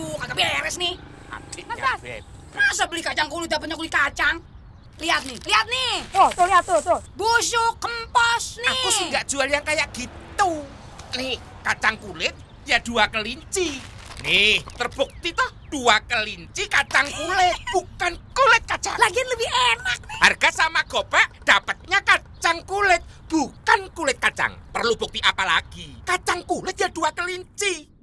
Aduh, kagak beres nih. Mas Pras. Ya, Masa beli kacang kulit dapatnya kulit kacang? Lihat nih, lihat nih. Tuh, tuh lihat tuh, tuh. Busuk, kempos nih. Aku sih nggak jual yang kayak gitu. Nih, kacang kulit ya dua kelinci. Nih, terbukti toh dua kelinci kacang kulit, bukan kulit kacang. Lagian lebih enak nih. Harga sama gopek, dapatnya kacang kulit, bukan kulit kacang. Perlu bukti apa lagi? Kacang kulit ya dua kelinci.